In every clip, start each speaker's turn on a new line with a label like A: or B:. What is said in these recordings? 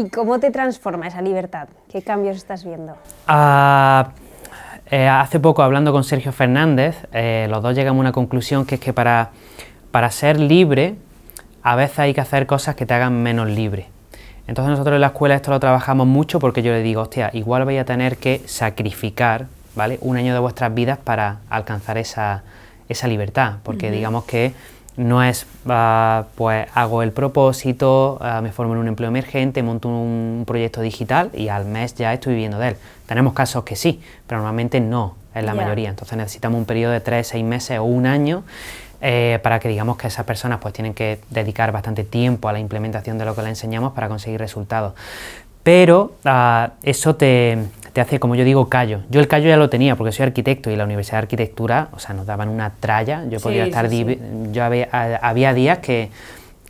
A: ¿Y cómo te transforma esa libertad? ¿Qué cambios estás viendo? Ah, eh, hace poco, hablando con Sergio Fernández, eh, los dos llegamos a una conclusión que es que para, para ser libre, a veces hay que hacer cosas que te hagan menos libre. Entonces nosotros en la escuela esto lo trabajamos mucho porque yo le digo, hostia, igual vais a tener que sacrificar, ¿vale? Un año de vuestras vidas para alcanzar esa, libertad, porque digamos que no es, ah, pues hago el propósito, ah, me formo en un empleo emergente, monto un proyecto digital y al mes ya estoy viviendo de él. Tenemos casos que sí, pero normalmente no, en la mayoría. Entonces necesitamos un periodo de tres, seis meses o un año eh, para que digamos que esas personas pues tienen que dedicar bastante tiempo a la implementación de lo que les enseñamos para conseguir resultados. Pero ah, eso te, te hace, como yo digo, callo. Yo el callo ya lo tenía porque soy arquitecto y la Universidad de Arquitectura, o sea, nos daban una tralla. Yo podía estar, yo había, días que,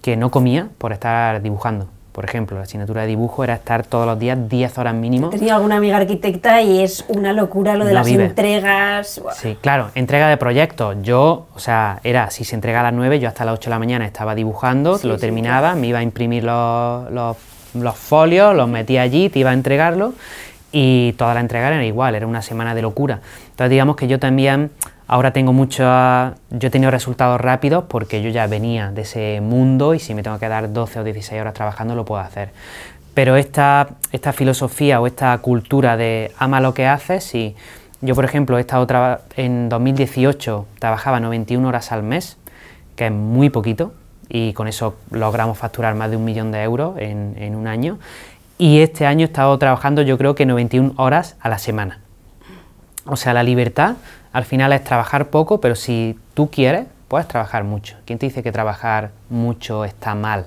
A: que, no comía por estar dibujando. Por ejemplo, la asignatura de dibujo era estar todos los días 10 horas mínimo. Tenía alguna amiga arquitecta y es una locura lo de las entregas. Sí, claro, entrega de proyectos. Yo, o sea, era, si se entrega a las 9, yo hasta las 8 de la mañana estaba dibujando, lo terminaba, me iba a imprimir los, los, folios, los metía allí, te iba a entregarlo y toda la entrega era igual, era una semana de locura. Entonces digamos que yo también ahora tengo mucho, yo he tenido resultados rápidos porque yo ya venía de ese mundo y si me tengo que dar 12 o 16 horas trabajando lo puedo hacer. Pero esta, esta filosofía o esta cultura de ama lo que haces y yo por ejemplo he estado en 2018 trabajaba 91 horas al mes, que es muy poquito, y con eso logramos facturar más de un millón de euros en un año y este año he estado trabajando yo creo que 91 horas a la semana. O sea, la libertad al final es trabajar poco, pero si tú quieres, puedes trabajar mucho. ¿Quién te dice que trabajar mucho está mal?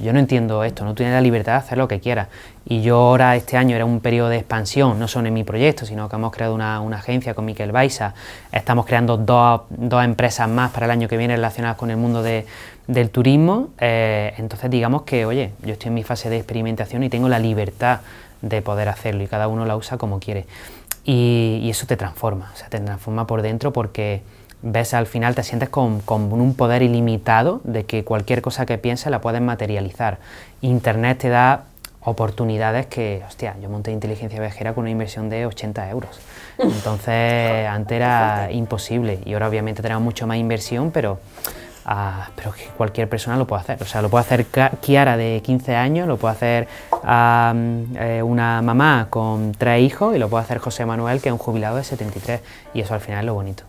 A: yo no entiendo esto, no tiene la libertad de hacer lo que quieras. Y yo ahora, este año, era un periodo de expansión, no solo en mi proyecto, sino que hemos creado una, agencia con Miquel Baiza, estamos creando dos, empresas más para el año que viene relacionadas con el mundo del turismo. Eh, entonces, digamos que, oye, yo estoy en mi fase de experimentación y tengo la libertad de poder hacerlo y cada uno la usa como quiere. Y, y eso te transforma, o sea, te transforma por dentro porque ves al final te sientes con, un poder ilimitado de que cualquier cosa que pienses la puedes materializar. Internet te da oportunidades que, hostia, yo monté inteligencia viajera con una inversión de 80 euros. Entonces, antes era imposible y ahora obviamente tenemos mucho más inversión, pero, ah, pero cualquier persona lo puede hacer. O sea, lo puede hacer Kiara de 15 años, lo puede hacer eh, una mamá con tres hijos y lo puede hacer José Manuel, que es un jubilado de 73. Y eso al final es lo bonito.